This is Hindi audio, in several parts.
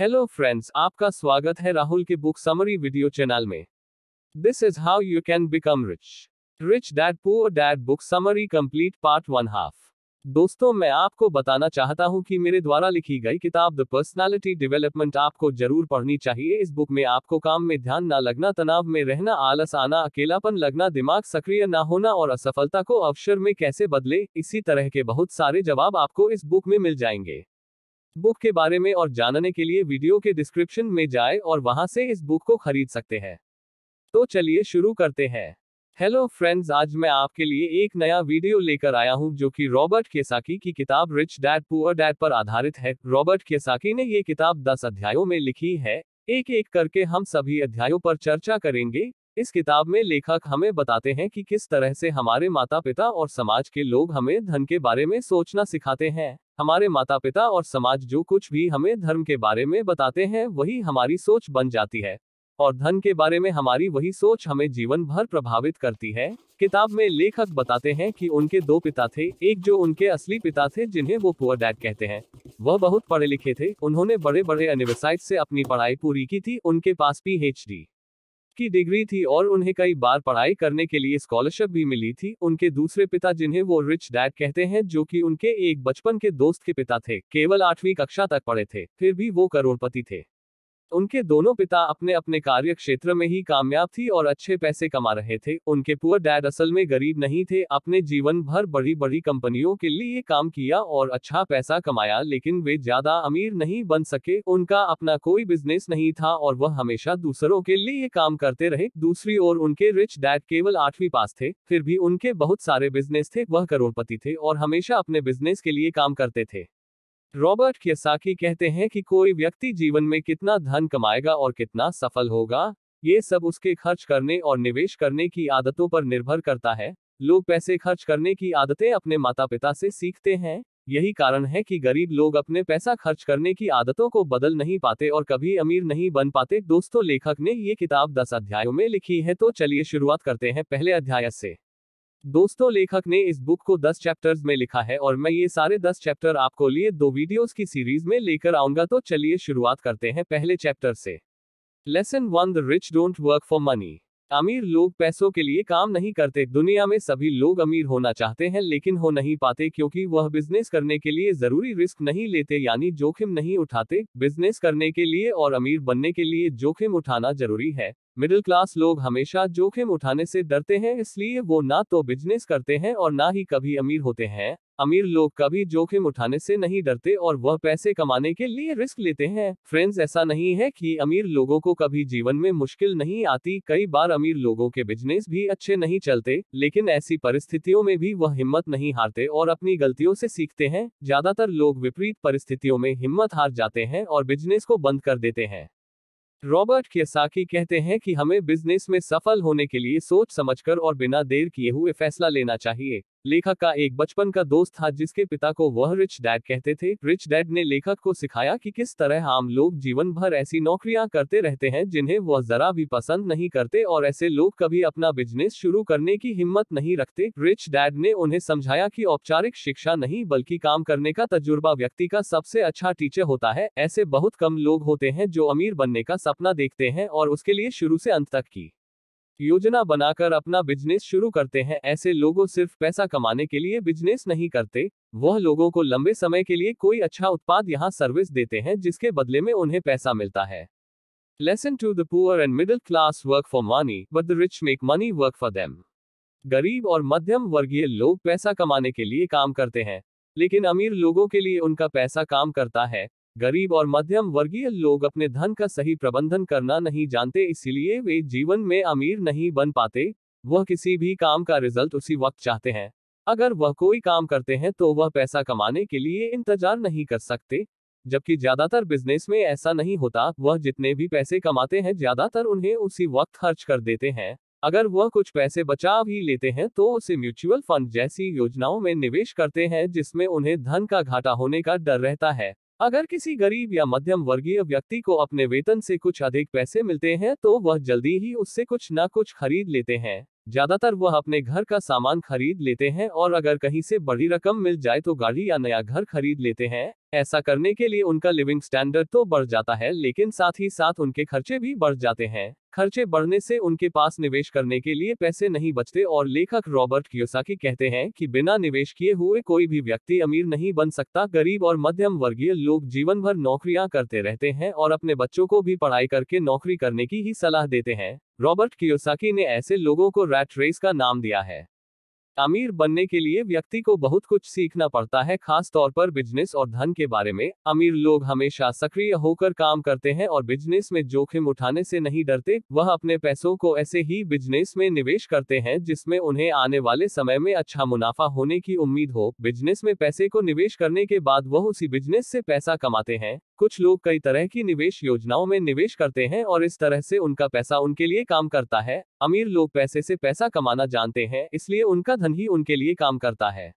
हेलो फ्रेंड्स आपका स्वागत है राहुल के बुक समरी वीडियो चैनल में this is how you can become rich rich dad poor dad book summary complete part one half दोस्तों मैं आपको बताना चाहता हूं कि मेरे द्वारा लिखी गई किताब द पर्सनालिटी डेवलपमेंट आपको जरूर पढ़नी चाहिए इस बुक में आपको काम में ध्यान ना लगना तनाव में रहना आलस आना अकेलापन लगना दिमाग सक्रिय ना होना और असफलता को अवसर में कैसे बदले इसी तरह के बहुत सारे जवाब आपको इस बुक में मिल जाएंगे बुक के बारे में और जानने के लिए वीडियो के डिस्क्रिप्शन में जाए और वहां से इस बुक को खरीद सकते हैं तो चलिए शुरू करते हैं हेलो फ्रेंड्स आज मैं आपके लिए एक नया वीडियो लेकर आया हूं जो कि रॉबर्ट केसाकी की किताब रिच डैड पुअर डैड पर आधारित है रॉबर्ट केसाकी ने ये किताब 10 अध्यायों में लिखी है एक एक करके हम सभी अध्यायों पर चर्चा करेंगे इस किताब में लेखक हमें बताते हैं कि किस तरह से हमारे माता पिता और समाज के लोग हमें धन के बारे में सोचना सिखाते हैं हमारे माता पिता और समाज जो कुछ भी हमें धर्म के बारे में बताते हैं वही हमारी सोच बन जाती है और धन के बारे में हमारी वही सोच हमें जीवन भर प्रभावित करती है किताब में लेखक बताते हैं कि उनके दो पिता थे एक जो उनके असली पिता थे जिन्हें वो पुअर डैड कहते हैं वह बहुत पढ़े लिखे थे उन्होंने बड़े बड़े अनिवर्साइट से अपनी पढ़ाई पूरी की थी उनके पास पी एच डी की डिग्री थी और उन्हें कई बार पढ़ाई करने के लिए स्कॉलरशिप भी मिली थी उनके दूसरे पिता जिन्हें वो रिच डैड कहते हैं जो कि उनके एक बचपन के दोस्त के पिता थे केवल आठवीं कक्षा तक पढ़े थे फिर भी वो करोड़पति थे उनके दोनों पिता अपने अपने कार्य क्षेत्र में ही कामयाब थी और अच्छे पैसे कमा रहे थे उनके पुअर डैड असल में गरीब नहीं थे अपने जीवन भर बड़ी बड़ी कंपनियों के लिए काम किया और अच्छा पैसा कमाया लेकिन वे ज्यादा अमीर नहीं बन सके उनका अपना कोई बिजनेस नहीं था और वह हमेशा दूसरों के लिए काम करते रहे दूसरी ओर उनके रिच डैड केवल आठवीं पास थे फिर भी उनके बहुत सारे बिजनेस थे वह करोड़पति थे और हमेशा अपने बिजनेस के लिए काम करते थे रॉबर्ट केसाकी कहते हैं कि कोई व्यक्ति जीवन में कितना धन कमाएगा और कितना सफल होगा ये सब उसके खर्च करने और निवेश करने की आदतों पर निर्भर करता है लोग पैसे खर्च करने की आदतें अपने माता पिता से सीखते हैं यही कारण है कि गरीब लोग अपने पैसा खर्च करने की आदतों को बदल नहीं पाते और कभी अमीर नहीं बन पाते दोस्तों लेखक ने ये किताब दस अध्यायों में लिखी है तो चलिए शुरुआत करते हैं पहले अध्याय से दोस्तों लेखक ने इस बुक को 10 चैप्टर्स में लिखा है और मैं ये सारे 10 चैप्टर आपको लिए दो वीडियोस की सीरीज में लेकर आऊंगा तो चलिए शुरुआत करते हैं पहले चैप्टर से lesson one the rich don't work for money अमीर लोग पैसों के लिए काम नहीं करते दुनिया में सभी लोग अमीर होना चाहते हैं लेकिन हो नहीं पाते क्योंकि वह बिजनेस करने के लिए जरूरी रिस्क नहीं लेते यानी जोखिम नहीं उठाते बिजनेस करने के लिए और अमीर बनने के लिए जोखिम उठाना जरूरी है मिडिल क्लास लोग हमेशा जोखिम उठाने से डरते हैं इसलिए वो ना तो बिजनेस करते हैं और ना ही कभी अमीर होते हैं अमीर लोग कभी जोखिम उठाने से नहीं डरते और वह पैसे कमाने के लिए रिस्क लेते हैं फ्रेंड्स ऐसा नहीं है कि अमीर लोगों को कभी जीवन में मुश्किल नहीं आती कई बार अमीर लोगों के बिजनेस भी अच्छे नहीं चलते लेकिन ऐसी परिस्थितियों में भी वह हिम्मत नहीं हारते और अपनी गलतियों से सीखते हैं ज्यादातर लोग विपरीत परिस्थितियों में हिम्मत हार जाते हैं और बिजनेस को बंद कर देते हैं रॉबर्ट साकी कहते हैं कि हमें बिजनेस में सफल होने के लिए सोच समझकर और बिना देर किए हुए फैसला लेना चाहिए लेखक का एक बचपन का दोस्त था जिसके पिता को वह रिच डैड कहते थे रिच डैड ने लेखक को सिखाया कि किस तरह आम लोग जीवन भर ऐसी नौकरियां करते रहते हैं जिन्हें वह जरा भी पसंद नहीं करते और ऐसे लोग कभी अपना बिजनेस शुरू करने की हिम्मत नहीं रखते रिच डैड ने उन्हें समझाया की औपचारिक शिक्षा नहीं बल्कि काम करने का तजुर्बा व्यक्ति का सबसे अच्छा टीचर होता है ऐसे बहुत कम लोग होते हैं जो अमीर बनने का सपना देखते हैं और उसके लिए शुरू से अंत तक की योजना बनाकर अपना बिजनेस शुरू करते हैं ऐसे लोगों सिर्फ पैसा कमाने के लिए बिजनेस नहीं करते वह लोगों को लंबे समय के लिए कोई अच्छा उत्पाद यहाँ सर्विस देते हैं जिसके बदले में उन्हें पैसा मिलता है lesson two the poor and middle class work for money but the rich make money work for them गरीब और मध्यम वर्गीय लोग पैसा कमाने के लिए काम करते हैं लेकिन अमीर लोगों के लिए उनका पैसा काम करता है गरीब और मध्यम वर्गीय लोग अपने धन का सही प्रबंधन करना नहीं जानते इसलिए वे जीवन में अमीर नहीं बन पाते वह किसी भी काम का रिजल्ट उसी वक्त चाहते हैं अगर वह कोई काम करते हैं तो वह पैसा कमाने के लिए इंतजार नहीं कर सकते जबकि ज्यादातर बिजनेस में ऐसा नहीं होता वह जितने भी पैसे कमाते हैं ज्यादातर उन्हें उसी वक्त खर्च कर देते हैं अगर वह कुछ पैसे बचा भी लेते हैं तो उसे म्यूचुअल फंड जैसी योजनाओं में निवेश करते हैं जिसमें उन्हें धन का घाटा होने का डर रहता है अगर किसी गरीब या मध्यम वर्गीय व्यक्ति को अपने वेतन से कुछ अधिक पैसे मिलते हैं तो वह जल्दी ही उससे कुछ ना कुछ खरीद लेते हैं ज्यादातर वह अपने घर का सामान खरीद लेते हैं और अगर कहीं से बड़ी रकम मिल जाए तो गाड़ी या नया घर खरीद लेते हैं ऐसा करने के लिए उनका लिविंग स्टैंडर्ड तो बढ़ जाता है लेकिन साथ ही साथ उनके खर्चे भी बढ़ जाते हैं खर्चे बढ़ने से उनके पास निवेश करने के लिए पैसे नहीं बचते और लेखक रॉबर्ट कियोसाकी कहते हैं कि बिना निवेश किए हुए कोई भी व्यक्ति अमीर नहीं बन सकता गरीब और मध्यम वर्गीय लोग जीवन भर नौकरियां करते रहते हैं और अपने बच्चों को भी पढ़ाई करके नौकरी करने की ही सलाह देते हैं रॉबर्ट कियोसाकी ने ऐसे लोगों को रैट रेस का नाम दिया है अमीर बनने के लिए व्यक्ति को बहुत कुछ सीखना पड़ता है खास तौर पर बिजनेस और धन के बारे में अमीर लोग हमेशा सक्रिय होकर काम करते हैं और बिजनेस में जोखिम उठाने से नहीं डरते वह अपने पैसों को ऐसे ही बिजनेस में निवेश करते हैं जिसमें उन्हें आने वाले समय में अच्छा मुनाफा होने की उम्मीद हो बिजनेस में पैसे को निवेश करने के बाद वह उसी बिजनेस से पैसा कमाते हैं कुछ लोग कई तरह की निवेश योजनाओं में निवेश करते हैं और इस तरह से उनका पैसा उनके लिए काम करता है अमीर लोग पैसे से पैसा कमाना जानते हैं इसलिए उनका धन ही उनके लिए काम करता है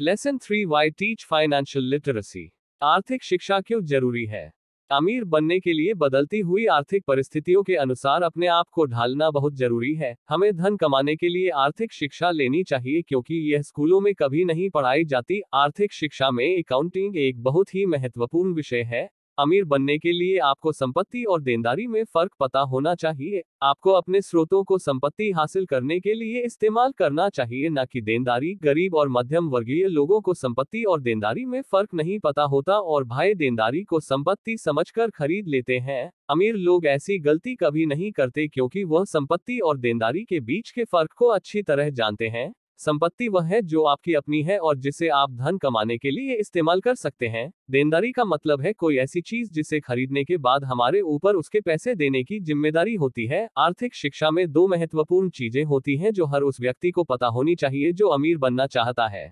lesson three why teach financial literacy आर्थिक शिक्षा क्यों जरूरी है अमीर बनने के लिए बदलती हुई आर्थिक परिस्थितियों के अनुसार अपने आप को ढालना बहुत जरूरी है हमें धन कमाने के लिए आर्थिक शिक्षा लेनी चाहिए क्योंकि यह स्कूलों में कभी नहीं पढ़ाई जाती आर्थिक शिक्षा में अकाउंटिंग एक बहुत ही महत्वपूर्ण विषय है अमीर बनने के लिए आपको संपत्ति और देनदारी में फर्क पता होना चाहिए आपको अपने स्रोतों को संपत्ति हासिल करने के लिए इस्तेमाल करना चाहिए न कि देनदारी गरीब और मध्यम वर्गीय लोगों को संपत्ति और देनदारी में फर्क नहीं पता होता और भाई देनदारी को संपत्ति समझकर खरीद लेते हैं अमीर लोग ऐसी गलती कभी नहीं करते क्योंकि वह संपत्ति और देनदारी के बीच के फर्क को अच्छी तरह जानते हैं संपत्ति वह है जो आपकी अपनी है और जिसे आप धन कमाने के लिए इस्तेमाल कर सकते हैं देनदारी का मतलब है कोई ऐसी चीज जिसे खरीदने के बाद हमारे ऊपर उसके पैसे देने की जिम्मेदारी होती है आर्थिक शिक्षा में दो महत्वपूर्ण चीजें होती हैं जो हर उस व्यक्ति को पता होनी चाहिए जो अमीर बनना चाहता है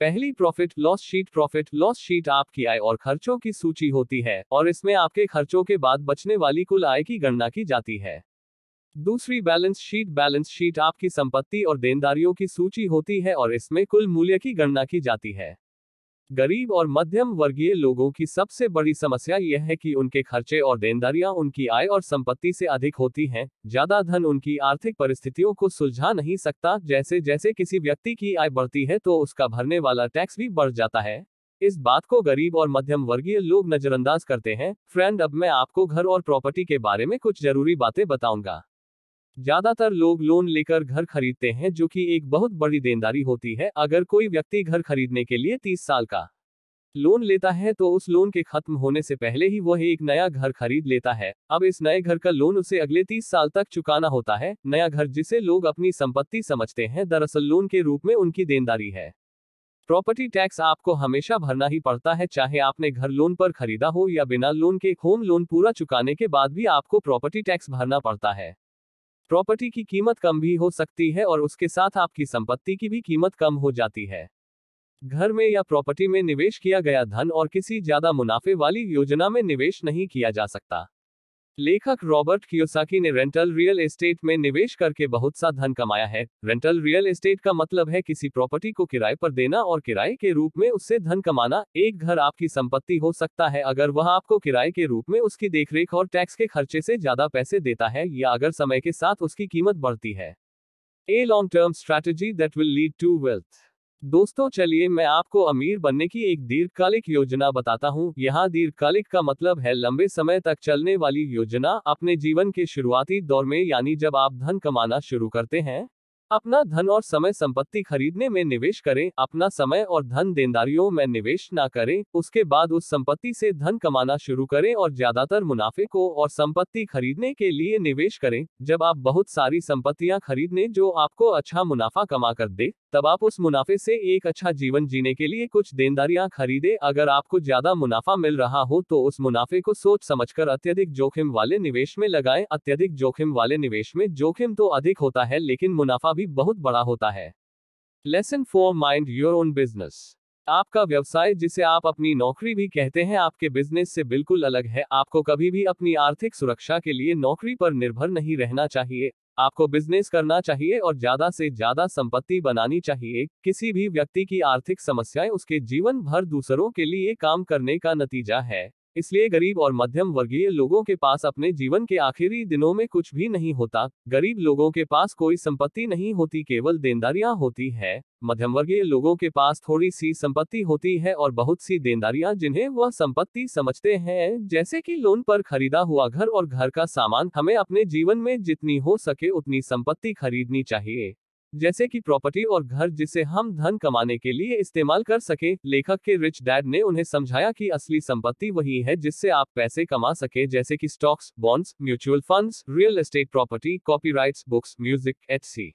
पहली profit loss sheet profit loss sheet आपकी आय और खर्चों की सूची होती है और इसमें आपके खर्चों के बाद बचने वाली कुल आय की गणना की जाती है दूसरी बैलेंस शीट बैलेंस शीट आपकी संपत्ति और देनदारियों की सूची होती है और इसमें कुल मूल्य की गणना की जाती है गरीब और मध्यम वर्गीय लोगों की सबसे बड़ी समस्या यह है कि उनके खर्चे और देनदारियां उनकी आय और संपत्ति से अधिक होती हैं ज्यादा धन उनकी आर्थिक परिस्थितियों को सुलझा नहीं सकता जैसे जैसे किसी व्यक्ति की आय बढ़ती है तो उसका भरने वाला टैक्स भी बढ़ जाता है इस बात को गरीब और मध्यम वर्गीय लोग नजरअंदाज करते हैं फ्रेंड अब मैं आपको घर और प्रॉपर्टी के बारे में कुछ जरूरी बातें बताऊंगा ज्यादातर लोग लोन लेकर घर खरीदते हैं जो कि एक बहुत बड़ी देनदारी होती है अगर कोई व्यक्ति घर खरीदने के लिए तीस साल का लोन लेता है तो उस लोन के खत्म होने से पहले ही वह एक नया घर खरीद लेता है अब इस नए घर का लोन उसे अगले तीस साल तक चुकाना होता है नया घर जिसे लोग अपनी संपत्ति समझते हैं दरअसल लोन के रूप में उनकी देनदारी है प्रॉपर्टी टैक्स आपको हमेशा भरना ही पड़ता है चाहे आपने घर लोन पर खरीदा हो या बिना लोन के होम लोन पूरा चुकाने के बाद भी आपको प्रॉपर्टी टैक्स भरना पड़ता है प्रॉपर्टी की कीमत कम भी हो सकती है और उसके साथ आपकी संपत्ति की भी कीमत कम हो जाती है घर में या प्रॉपर्टी में निवेश किया गया धन और किसी ज्यादा मुनाफे वाली योजना में निवेश नहीं किया जा सकता लेखक रॉबर्ट कियोसाकी ने रेंटल रियल एस्टेट में निवेश करके बहुत सा धन कमाया है रेंटल रियल एस्टेट का मतलब है किसी प्रॉपर्टी को किराए पर देना और किराए के रूप में उससे धन कमाना एक घर आपकी संपत्ति हो सकता है अगर वह आपको किराए के रूप में उसकी देखरेख और टैक्स के खर्चे से ज्यादा पैसे देता है या अगर समय के साथ उसकी कीमत बढ़ती है a long term strategy that will lead to wealth दोस्तों चलिए मैं आपको अमीर बनने की एक दीर्घकालिक योजना बताता हूँ यहाँ दीर्घकालिक का मतलब है लंबे समय तक चलने वाली योजना अपने जीवन के शुरुआती दौर में यानी जब आप धन कमाना शुरू करते हैं अपना धन और समय संपत्ति खरीदने में निवेश करें अपना समय और धन देनदारियों में निवेश ना करें उसके बाद उस संपत्ति से धन कमाना शुरू करें और ज्यादातर मुनाफे को और संपत्ति खरीदने के लिए निवेश करें जब आप बहुत सारी संपत्तियां खरीदने जो आपको अच्छा मुनाफा कमा कर दे तब आप उस मुनाफे से एक अच्छा जीवन जीने के लिए कुछ देनदारियां खरीदे अगर आपको ज्यादा मुनाफा मिल रहा हो तो उस मुनाफे को सोच समझकर अत्यधिक जोखिम वाले निवेश में लगाएं अत्यधिक जोखिम वाले निवेश में जोखिम तो अधिक होता है लेकिन मुनाफा भी बहुत बड़ा होता है lesson four mind your own business आपका व्यवसाय जिसे आप अपनी नौकरी भी कहते हैं आपके बिजनेस से बिल्कुल अलग है आपको कभी भी अपनी आर्थिक सुरक्षा के लिए नौकरी पर निर्भर नहीं रहना चाहिए आपको बिजनेस करना चाहिए और ज्यादा से ज्यादा संपत्ति बनानी चाहिए किसी भी व्यक्ति की आर्थिक समस्याएं उसके जीवन भर दूसरों के लिए काम करने का नतीजा है इसलिए गरीब और मध्यम वर्गीय लोगों के पास अपने जीवन के आखिरी दिनों में कुछ भी नहीं होता गरीब लोगों के पास कोई संपत्ति नहीं होती केवल देनदारियां होती है मध्यम वर्गीय लोगों के पास थोड़ी सी संपत्ति होती है और बहुत सी देनदारियां जिन्हें वह संपत्ति समझते हैं जैसे कि लोन पर खरीदा हुआ घर और घर का सामान हमें अपने जीवन में जितनी हो सके उतनी संपत्ति खरीदनी चाहिए जैसे कि प्रॉपर्टी और घर जिसे हम धन कमाने के लिए इस्तेमाल कर सके लेखक के रिच डैड ने उन्हें समझाया कि असली संपत्ति वही है जिससे आप पैसे कमा सके जैसे कि stocks bonds mutual funds real estate property copyrights books music etc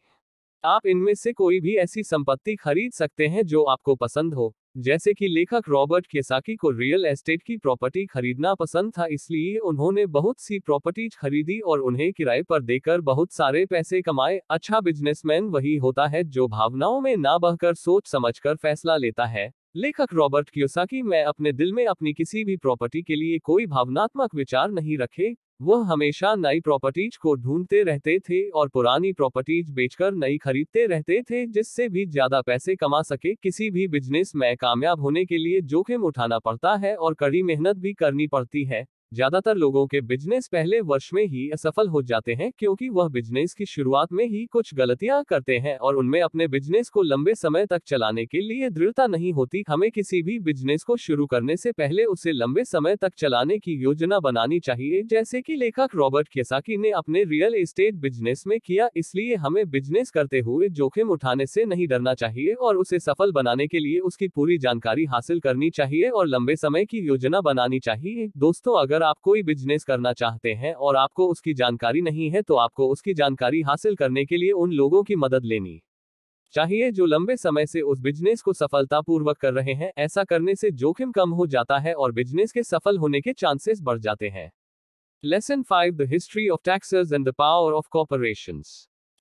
आप इनमें से कोई भी ऐसी संपत्ति खरीद सकते हैं जो आपको पसंद हो जैसे कि लेखक रॉबर्ट केसाकी को रियल एस्टेट की प्रॉपर्टी खरीदना पसंद था इसलिए उन्होंने बहुत सी प्रॉपर्टीज खरीदी और उन्हें किराए पर देकर बहुत सारे पैसे कमाए अच्छा बिजनेसमैन वही होता है जो भावनाओं में ना बहकर सोच समझकर फैसला लेता है लेखक रॉबर्ट क्योसाकी मैं अपने दिल में अपनी किसी भी प्रॉपर्टी के लिए कोई भावनात्मक विचार नहीं रखे वह हमेशा नई प्रॉपर्टीज को ढूंढते रहते थे और पुरानी प्रॉपर्टीज बेचकर नई खरीदते रहते थे जिससे भी ज्यादा पैसे कमा सके किसी भी बिजनेस में कामयाब होने के लिए जोखिम उठाना पड़ता है और कड़ी मेहनत भी करनी पड़ती है ज्यादातर लोगों के बिजनेस पहले वर्ष में ही असफल हो जाते हैं क्योंकि वह बिजनेस की शुरुआत में ही कुछ गलतियां करते हैं और उनमें अपने बिजनेस को लंबे समय तक चलाने के लिए दृढ़ता नहीं होती हमें किसी भी बिजनेस को शुरू करने से पहले उसे लंबे समय तक चलाने की योजना बनानी चाहिए जैसे की लेखक रॉबर्ट केसाकी ने अपने रियल इस्टेट बिजनेस में किया इसलिए हमें बिजनेस करते हुए जोखिम उठाने से नहीं डरना चाहिए और उसे सफल बनाने के लिए उसकी पूरी जानकारी हासिल करनी चाहिए और लंबे समय की योजना बनानी चाहिए दोस्तों अगर अगर आप कोई बिजनेस करना चाहते हैं और आपको उसकी जानकारी नहीं है तो आपको उसकी जानकारी हासिल करने के लिए उन लोगों की मदद लेनी चाहिए जो लंबे समय से उस बिजनेस को सफलतापूर्वक कर रहे हैं ऐसा करने से जोखिम कम हो जाता है और बिजनेस के सफल होने के चांसेस बढ़ जाते हैं lesson five the history of taxes and the power of corporation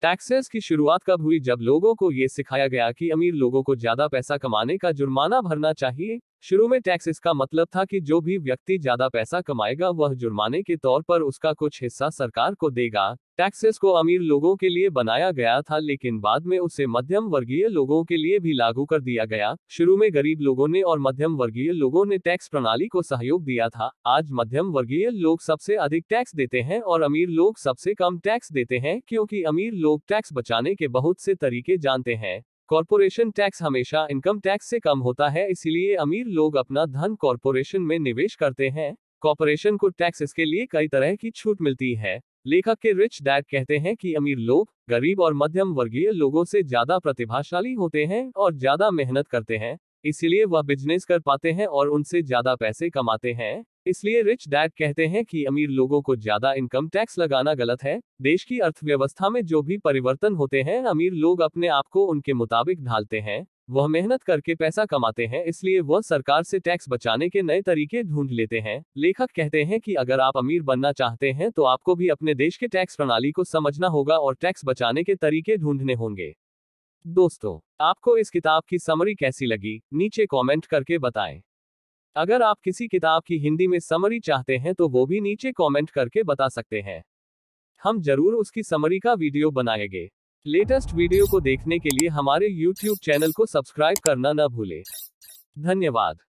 taxes की शुरुआत कब हुई जब लोगों को ये सिखाया गया कि अमीर लोगों को ज्यादा पैसा कमाने का जुर्माना भरना चाहिए शुरू में टैक्स इसका मतलब था कि जो भी व्यक्ति ज्यादा पैसा कमाएगा वह जुर्माने के तौर पर उसका कुछ हिस्सा सरकार को देगा टैक्सेस को अमीर लोगों के लिए बनाया गया था लेकिन बाद में उसे मध्यम वर्गीय लोगों के लिए भी लागू कर दिया गया शुरू में गरीब लोगों ने और मध्यम वर्गीय लोगों ने टैक्स प्रणाली को सहयोग दिया था आज मध्यम वर्गीय लोग सबसे अधिक टैक्स देते हैं और अमीर लोग सबसे कम टैक्स देते हैं क्योंकि अमीर लोग टैक्स बचाने के बहुत से तरीके जानते हैं कॉरपोरेशन टैक्स हमेशा इनकम टैक्स से कम होता है इसलिए अमीर लोग अपना धन कॉरपोरेशन में निवेश करते हैं कॉरपोरेशन को टैक्स इसके लिए कई तरह की छूट मिलती है लेखक के रिच डैड कहते हैं कि अमीर लोग गरीब और मध्यम वर्गीय लोगों से ज्यादा प्रतिभाशाली होते हैं और ज्यादा मेहनत करते हैं इसलिए वह बिजनेस कर पाते हैं और उनसे ज्यादा पैसे कमाते हैं इसलिए रिच डैड कहते हैं कि अमीर लोगों को ज्यादा इनकम टैक्स लगाना गलत है देश की अर्थव्यवस्था में जो भी परिवर्तन होते हैं अमीर लोग अपने आप को उनके मुताबिक ढालते हैं वह मेहनत करके पैसा कमाते हैं इसलिए वह सरकार से टैक्स बचाने के नए तरीके ढूंढ लेते हैं लेखक कहते हैं कि अगर आप अमीर बनना चाहते हैं तो आपको भी अपने देश के टैक्स प्रणाली को समझना होगा और टैक्स बचाने के तरीके ढूंढने होंगे दोस्तों आपको इस किताब की समरी कैसी लगी नीचे कमेंट करके बताएं अगर आप किसी किताब की हिंदी में समरी चाहते हैं तो वो भी नीचे कमेंट करके बता सकते हैं हम जरूर उसकी समरी का वीडियो बनाएंगे लेटेस्ट वीडियो को देखने के लिए हमारे YouTube चैनल को सब्सक्राइब करना न भूलें धन्यवाद